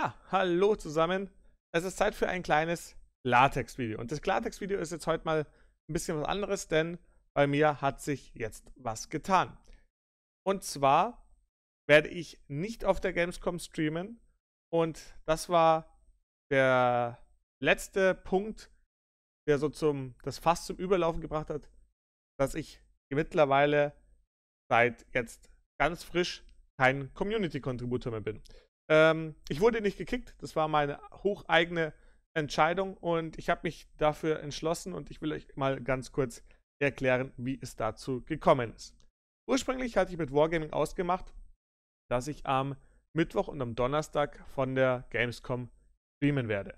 Ja, hallo zusammen. Es ist Zeit für ein kleines Klartext-Video. Und das Klartext-Video ist jetzt heute mal ein bisschen was anderes, denn bei mir hat sich jetzt was getan. Und zwar werde ich nicht auf der Gamescom streamen. Und das war der letzte Punkt, der so zum, das fast zum Überlaufen gebracht hat, dass ich mittlerweile seit jetzt ganz frisch kein Community-Contributor mehr bin. Ähm, ich wurde nicht gekickt, das war meine hocheigene Entscheidung und ich habe mich dafür entschlossen und ich will euch mal ganz kurz erklären, wie es dazu gekommen ist. Ursprünglich hatte ich mit Wargaming ausgemacht, dass ich am Mittwoch und am Donnerstag von der Gamescom streamen werde.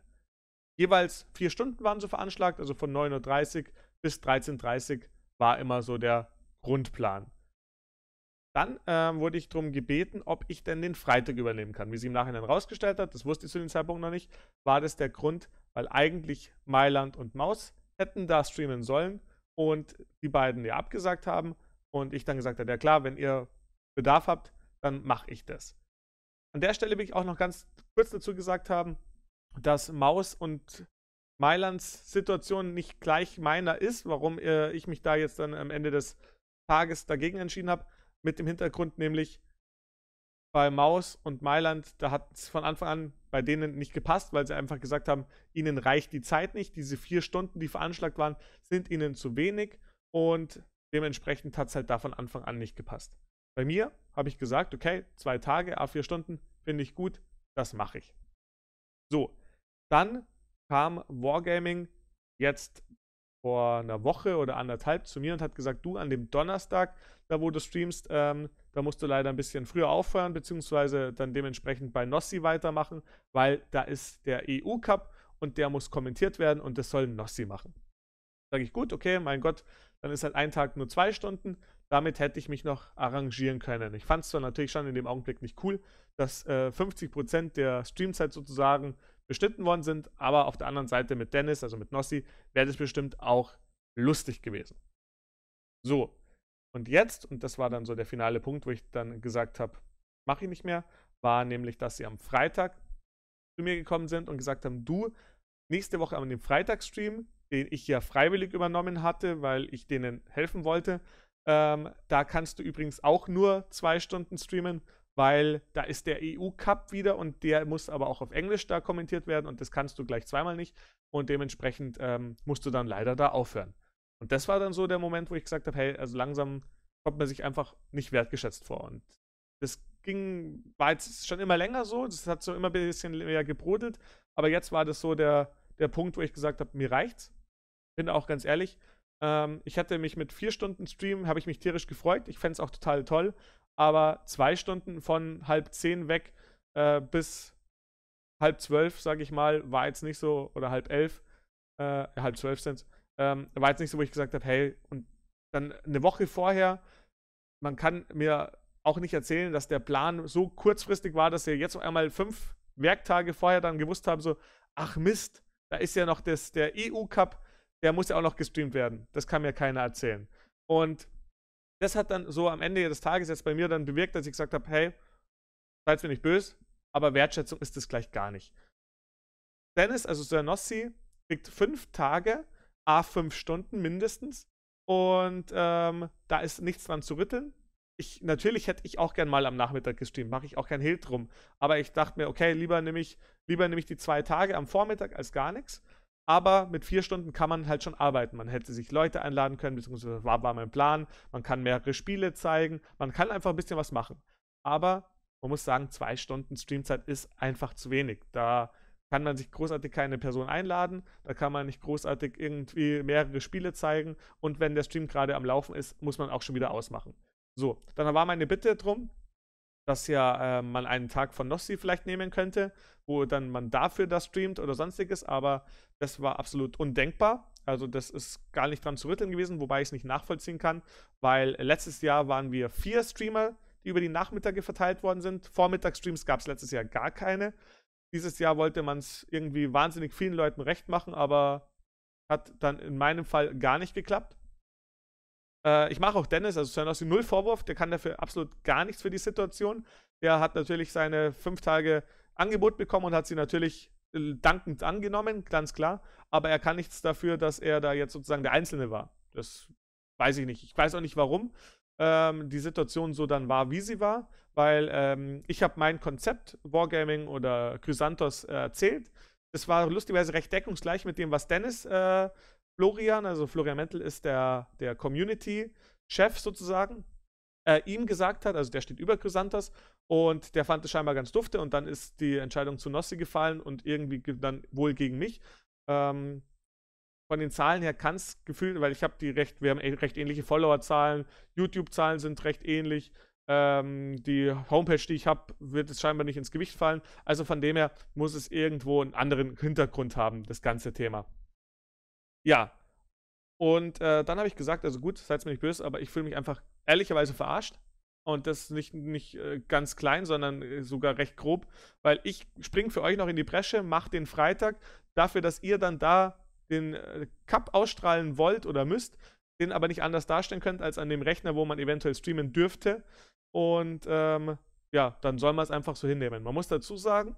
Jeweils vier Stunden waren so veranschlagt, also von 9.30 Uhr bis 13.30 Uhr war immer so der Grundplan. Dann ähm, wurde ich darum gebeten, ob ich denn den Freitag übernehmen kann. Wie sie im Nachhinein rausgestellt hat, das wusste ich zu dem Zeitpunkt noch nicht, war das der Grund, weil eigentlich Mailand und Maus hätten da streamen sollen und die beiden ja abgesagt haben und ich dann gesagt habe, ja klar, wenn ihr Bedarf habt, dann mache ich das. An der Stelle will ich auch noch ganz kurz dazu gesagt haben, dass Maus und Mailands Situation nicht gleich meiner ist, warum äh, ich mich da jetzt dann am Ende des Tages dagegen entschieden habe mit dem Hintergrund, nämlich bei Maus und Mailand, da hat es von Anfang an bei denen nicht gepasst, weil sie einfach gesagt haben, ihnen reicht die Zeit nicht. Diese vier Stunden, die veranschlagt waren, sind ihnen zu wenig und dementsprechend hat es halt da von Anfang an nicht gepasst. Bei mir habe ich gesagt, okay, zwei Tage, a vier Stunden, finde ich gut, das mache ich. So, dann kam Wargaming jetzt vor einer Woche oder anderthalb zu mir und hat gesagt, du an dem Donnerstag, da wo du streamst, ähm, da musst du leider ein bisschen früher aufhören, beziehungsweise dann dementsprechend bei Nossi weitermachen, weil da ist der EU-Cup und der muss kommentiert werden und das soll Nossi machen. Sage ich, gut, okay, mein Gott, dann ist halt ein Tag nur zwei Stunden. Damit hätte ich mich noch arrangieren können. Ich fand es zwar natürlich schon in dem Augenblick nicht cool, dass äh, 50% der Streamzeit sozusagen beschnitten worden sind. Aber auf der anderen Seite mit Dennis, also mit Nossi, wäre das bestimmt auch lustig gewesen. So, und jetzt, und das war dann so der finale Punkt, wo ich dann gesagt habe, mache ich nicht mehr, war nämlich, dass sie am Freitag zu mir gekommen sind und gesagt haben, du, nächste Woche an dem Freitagsstream, den ich ja freiwillig übernommen hatte, weil ich denen helfen wollte, ähm, da kannst du übrigens auch nur zwei Stunden streamen weil da ist der EU-Cup wieder und der muss aber auch auf Englisch da kommentiert werden und das kannst du gleich zweimal nicht und dementsprechend ähm, musst du dann leider da aufhören. Und das war dann so der Moment, wo ich gesagt habe, hey, also langsam kommt man sich einfach nicht wertgeschätzt vor und das ging, war jetzt schon immer länger so, das hat so immer ein bisschen mehr gebrodelt, aber jetzt war das so der, der Punkt, wo ich gesagt habe, mir reicht's. Bin auch ganz ehrlich, ähm, ich hatte mich mit vier Stunden Stream, habe ich mich tierisch gefreut. Ich fände es auch total toll aber zwei Stunden von halb zehn weg äh, bis halb zwölf, sage ich mal, war jetzt nicht so, oder halb elf, äh, halb zwölf sind ähm, war jetzt nicht so, wo ich gesagt habe, hey, und dann eine Woche vorher, man kann mir auch nicht erzählen, dass der Plan so kurzfristig war, dass wir jetzt einmal fünf Werktage vorher dann gewusst haben, so, ach Mist, da ist ja noch das, der EU-Cup, der muss ja auch noch gestreamt werden. Das kann mir keiner erzählen. Und das hat dann so am Ende des Tages jetzt bei mir dann bewirkt, dass ich gesagt habe, hey, seid mir nicht böse, aber Wertschätzung ist das gleich gar nicht. Dennis, also Sir Nossi, kriegt fünf Tage, a fünf Stunden mindestens. Und ähm, da ist nichts dran zu rütteln. Ich, natürlich hätte ich auch gern mal am Nachmittag gestreamt, mache ich auch kein Hilt drum. Aber ich dachte mir, okay, lieber nehme ich, lieber nehme ich die zwei Tage am Vormittag als gar nichts aber mit vier Stunden kann man halt schon arbeiten. Man hätte sich Leute einladen können, beziehungsweise war, war mein Plan. Man kann mehrere Spiele zeigen. Man kann einfach ein bisschen was machen. Aber man muss sagen, zwei Stunden Streamzeit ist einfach zu wenig. Da kann man sich großartig keine Person einladen, da kann man nicht großartig irgendwie mehrere Spiele zeigen und wenn der Stream gerade am Laufen ist, muss man auch schon wieder ausmachen. So, dann war meine Bitte drum, dass ja äh, man einen Tag von Nossi vielleicht nehmen könnte, wo dann man dafür das streamt oder sonstiges, aber das war absolut undenkbar. Also das ist gar nicht dran zu rütteln gewesen, wobei ich es nicht nachvollziehen kann, weil letztes Jahr waren wir vier Streamer, die über die Nachmittage verteilt worden sind. Vormittagsstreams gab es letztes Jahr gar keine. Dieses Jahr wollte man es irgendwie wahnsinnig vielen Leuten recht machen, aber hat dann in meinem Fall gar nicht geklappt. Äh, ich mache auch Dennis, also Sernowski, null Vorwurf. Der kann dafür absolut gar nichts für die Situation. Der hat natürlich seine fünf Tage Angebot bekommen und hat sie natürlich äh, dankend angenommen, ganz klar. Aber er kann nichts dafür, dass er da jetzt sozusagen der Einzelne war. Das weiß ich nicht. Ich weiß auch nicht, warum ähm, die Situation so dann war, wie sie war, weil ähm, ich habe mein Konzept Wargaming oder Chrysanthos äh, erzählt. Es war lustigerweise recht deckungsgleich mit dem, was Dennis äh, Florian, also Florian Mentel ist der, der Community-Chef sozusagen, äh, ihm gesagt hat, also der steht über Chrysantas und der fand es scheinbar ganz dufte und dann ist die Entscheidung zu Nossi gefallen und irgendwie dann wohl gegen mich. Ähm, von den Zahlen her kann es gefühlt, weil ich habe die recht, wir haben e-, recht ähnliche Follower-Zahlen, YouTube-Zahlen sind recht ähnlich, ähm, die Homepage, die ich habe, wird es scheinbar nicht ins Gewicht fallen. Also von dem her muss es irgendwo einen anderen Hintergrund haben, das ganze Thema. Ja. Und äh, dann habe ich gesagt, also gut, seid mir nicht böse, aber ich fühle mich einfach ehrlicherweise verarscht. Und das nicht, nicht äh, ganz klein, sondern äh, sogar recht grob, weil ich springe für euch noch in die Bresche, mache den Freitag dafür, dass ihr dann da den äh, Cup ausstrahlen wollt oder müsst, den aber nicht anders darstellen könnt als an dem Rechner, wo man eventuell streamen dürfte. Und ähm, ja, dann soll man es einfach so hinnehmen. Man muss dazu sagen,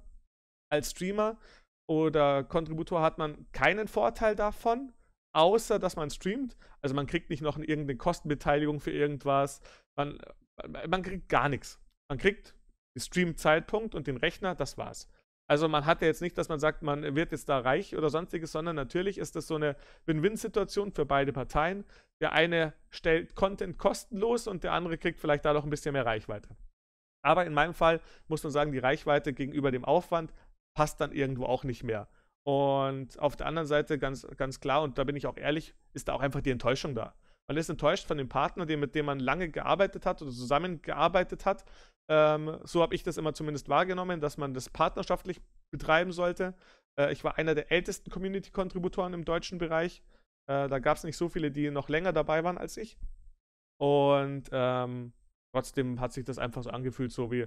als Streamer oder Kontributor hat man keinen Vorteil davon, außer dass man streamt. Also man kriegt nicht noch irgendeine Kostenbeteiligung für irgendwas. Man, äh, man kriegt gar nichts. Man kriegt den Stream-Zeitpunkt und den Rechner, das war's. Also man hat ja jetzt nicht, dass man sagt, man wird jetzt da reich oder sonstiges, sondern natürlich ist das so eine Win-Win-Situation für beide Parteien. Der eine stellt Content kostenlos und der andere kriegt vielleicht dadurch ein bisschen mehr Reichweite. Aber in meinem Fall muss man sagen, die Reichweite gegenüber dem Aufwand passt dann irgendwo auch nicht mehr. Und auf der anderen Seite, ganz, ganz klar, und da bin ich auch ehrlich, ist da auch einfach die Enttäuschung da. Man ist enttäuscht von dem Partner, mit dem man lange gearbeitet hat oder zusammengearbeitet hat. Ähm, so habe ich das immer zumindest wahrgenommen, dass man das partnerschaftlich betreiben sollte. Äh, ich war einer der ältesten Community-Kontributoren im deutschen Bereich. Äh, da gab es nicht so viele, die noch länger dabei waren als ich. Und ähm, trotzdem hat sich das einfach so angefühlt, so wie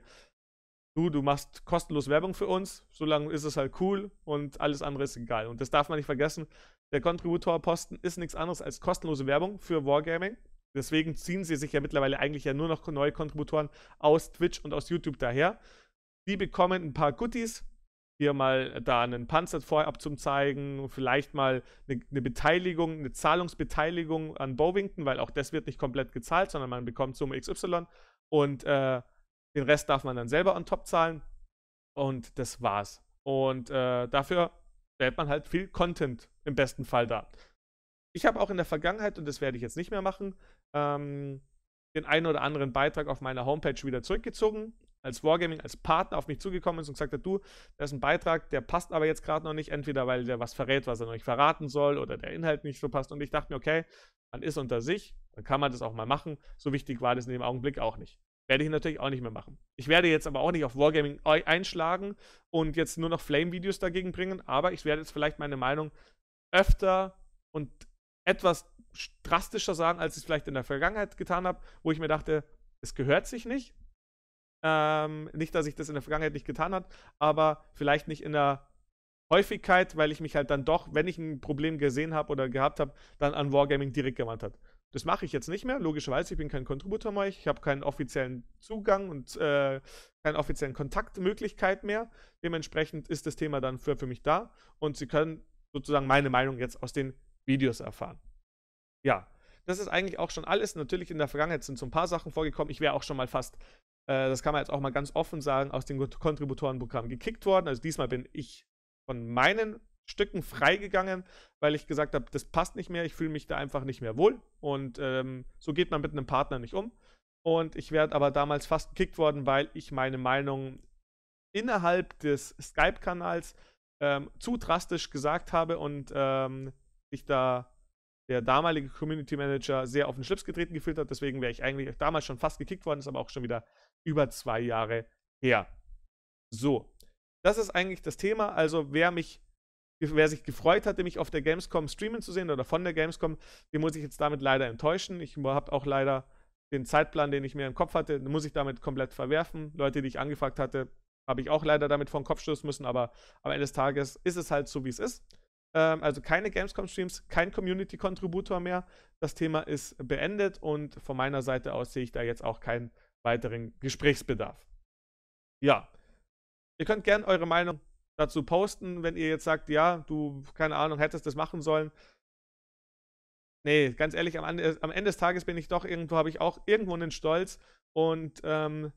du, du machst kostenlos Werbung für uns, solange ist es halt cool und alles andere ist egal. Und das darf man nicht vergessen. Der Kontributorposten ist nichts anderes als kostenlose Werbung für Wargaming. Deswegen ziehen sie sich ja mittlerweile eigentlich ja nur noch neue Kontributoren aus Twitch und aus YouTube daher. Die bekommen ein paar Goodies, hier mal da einen Panzer vorab zum zeigen, vielleicht mal eine, eine, Beteiligung, eine Zahlungsbeteiligung an Bovington, weil auch das wird nicht komplett gezahlt, sondern man bekommt Summe XY und äh, den Rest darf man dann selber on top zahlen. Und das war's. Und äh, dafür stellt man halt viel Content im besten Fall dar. Ich habe auch in der Vergangenheit, und das werde ich jetzt nicht mehr machen, ähm, den einen oder anderen Beitrag auf meiner Homepage wieder zurückgezogen, als Wargaming, als Partner auf mich zugekommen ist und gesagt hat, du, da ist ein Beitrag, der passt aber jetzt gerade noch nicht, entweder weil der was verrät, was er noch nicht verraten soll, oder der Inhalt nicht so passt. Und ich dachte mir, okay, man ist unter sich, dann kann man das auch mal machen. So wichtig war das in dem Augenblick auch nicht. Werde ich natürlich auch nicht mehr machen. Ich werde jetzt aber auch nicht auf Wargaming einschlagen und jetzt nur noch Flame-Videos dagegen bringen, aber ich werde jetzt vielleicht meine Meinung öfter und etwas drastischer sagen, als ich es vielleicht in der Vergangenheit getan habe, wo ich mir dachte, es gehört sich nicht. Ähm, nicht, dass ich das in der Vergangenheit nicht getan habe, aber vielleicht nicht in der Häufigkeit, weil ich mich halt dann doch, wenn ich ein Problem gesehen habe oder gehabt habe, dann an Wargaming direkt gewandt habe. Das mache ich jetzt nicht mehr, logischerweise. Ich bin kein Kontributor mehr. Ich habe keinen offiziellen Zugang und äh, keine offiziellen Kontaktmöglichkeit mehr. Dementsprechend ist das Thema dann für, für mich da und Sie können sozusagen meine Meinung jetzt aus den Videos erfahren. Ja, das ist eigentlich auch schon alles. Natürlich in der Vergangenheit sind so ein paar Sachen vorgekommen. Ich wäre auch schon mal fast, äh, das kann man jetzt auch mal ganz offen sagen, aus dem Kontributorenprogramm gekickt worden. Also diesmal bin ich von meinen Stücken freigegangen, weil ich gesagt habe, das passt nicht mehr, ich fühle mich da einfach nicht mehr wohl. Und ähm, so geht man mit einem Partner nicht um. Und ich werde aber damals fast gekickt worden, weil ich meine Meinung innerhalb des Skype-Kanals ähm, zu drastisch gesagt habe und ähm, ich da der damalige Community Manager sehr auf den Schlips getreten gefühlt hat. Deswegen wäre ich eigentlich damals schon fast gekickt worden, ist aber auch schon wieder über zwei Jahre her. So, das ist eigentlich das Thema. Also wer mich wer sich gefreut hatte, mich auf der Gamescom streamen zu sehen oder von der Gamescom, den muss ich jetzt damit leider enttäuschen. Ich habe auch leider den Zeitplan, den ich mir im Kopf hatte, muss ich damit komplett verwerfen. Leute, die ich angefragt hatte, habe ich auch leider damit vor den Kopf stoßen müssen, aber am Ende des Tages ist es halt so, wie es ist. Ähm, also keine Gamescom-Streams, kein community contributor mehr. Das Thema ist beendet und von meiner Seite aus sehe ich da jetzt auch keinen weiteren Gesprächsbedarf. Ja, ihr könnt gerne eure Meinung dazu posten, wenn ihr jetzt sagt, ja, du, keine Ahnung, hättest das machen sollen. Nee, ganz ehrlich, am, am Ende des Tages bin ich doch irgendwo, habe ich auch irgendwo einen Stolz. Und ähm,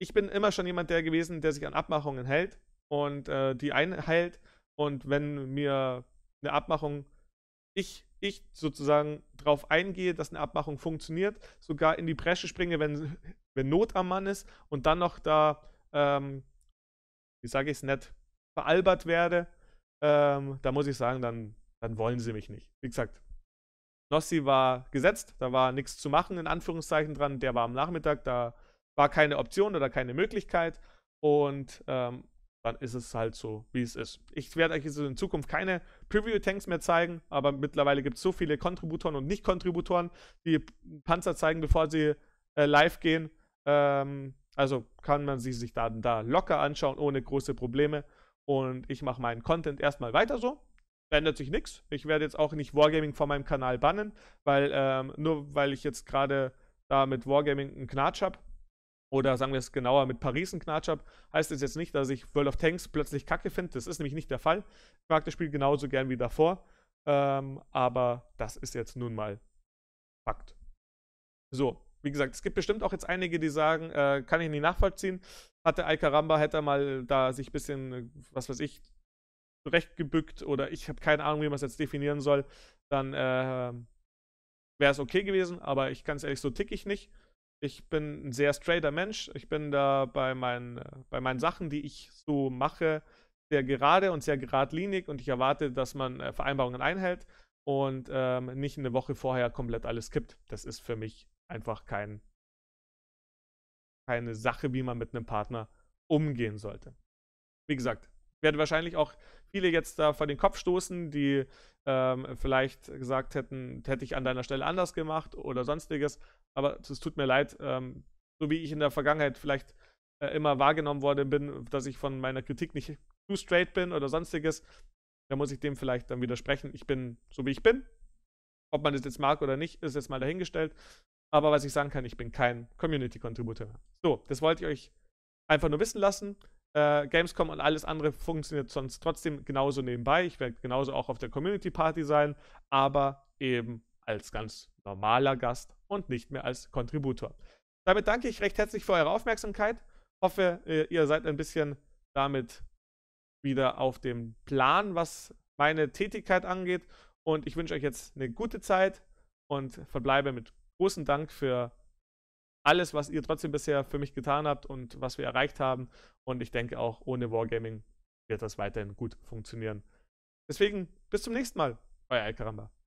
ich bin immer schon jemand der gewesen, der sich an Abmachungen hält und äh, die einhält. Und wenn mir eine Abmachung, ich, ich sozusagen darauf eingehe, dass eine Abmachung funktioniert, sogar in die Bresche springe, wenn, wenn Not am Mann ist und dann noch da, ähm, wie sage ich es nett, veralbert werde, ähm, da muss ich sagen, dann, dann wollen sie mich nicht. Wie gesagt, Nossi war gesetzt, da war nichts zu machen, in Anführungszeichen dran. Der war am Nachmittag, da war keine Option oder keine Möglichkeit. Und ähm, dann ist es halt so, wie es ist. Ich werde euch in Zukunft keine Preview-Tanks mehr zeigen, aber mittlerweile gibt es so viele Kontributoren und Nicht-Kontributoren, die Panzer zeigen, bevor sie äh, live gehen. Ähm, also kann man sie sich da, da locker anschauen, ohne große Probleme. Und ich mache meinen Content erstmal weiter so. Verändert sich nichts. Ich werde jetzt auch nicht Wargaming von meinem Kanal bannen, weil ähm, nur weil ich jetzt gerade da mit Wargaming einen Knatsch habe, oder sagen wir es genauer, mit Paris einen Knatsch habe, heißt es jetzt nicht, dass ich World of Tanks plötzlich kacke finde. Das ist nämlich nicht der Fall. Ich mag das Spiel genauso gern wie davor. Ähm, aber das ist jetzt nun mal Fakt. So, wie gesagt, es gibt bestimmt auch jetzt einige, die sagen, äh, kann ich nicht nachvollziehen hatte Alcaramba, hätte er mal da sich ein bisschen, äh, was weiß ich, zurechtgebückt oder ich habe keine Ahnung, wie man es jetzt definieren soll, dann äh, wäre es okay gewesen, aber ich ganz ehrlich, so tick ich nicht. Ich bin ein sehr straighter Mensch. Ich bin da bei meinen, äh, bei meinen Sachen, die ich so mache, sehr gerade und sehr geradlinig und ich erwarte, dass man äh, Vereinbarungen einhält und ähm, nicht eine Woche vorher komplett alles kippt. Das ist für mich einfach kein keine Sache, wie man mit einem Partner umgehen sollte. Wie gesagt, werde wahrscheinlich auch viele jetzt da vor den Kopf stoßen, die ähm, vielleicht gesagt hätten, hätte ich an deiner Stelle anders gemacht oder sonstiges. Aber es tut mir leid, ähm, so wie ich in der Vergangenheit vielleicht äh, immer wahrgenommen worden bin, dass ich von meiner Kritik nicht zu straight bin oder sonstiges. Da muss ich dem vielleicht dann widersprechen. Ich bin so wie ich bin. Ob man das jetzt mag oder nicht, ist jetzt mal dahingestellt. Aber was ich sagen kann, ich bin kein Community-Contributor. So, das wollte ich euch einfach nur wissen lassen. Äh, Gamescom und alles andere funktioniert sonst trotzdem genauso nebenbei. Ich werde genauso auch auf der Community Party sein, aber eben als ganz normaler Gast und nicht mehr als Contributor. Damit danke ich recht herzlich für eure Aufmerksamkeit. Hoffe, äh, ihr seid ein bisschen damit wieder auf dem Plan, was meine Tätigkeit angeht. Und ich wünsche euch jetzt eine gute Zeit und verbleibe mit großen Dank für alles, was ihr trotzdem bisher für mich getan habt und was wir erreicht haben. Und ich denke auch, ohne Wargaming wird das weiterhin gut funktionieren. Deswegen, bis zum nächsten Mal, euer Alcaramba.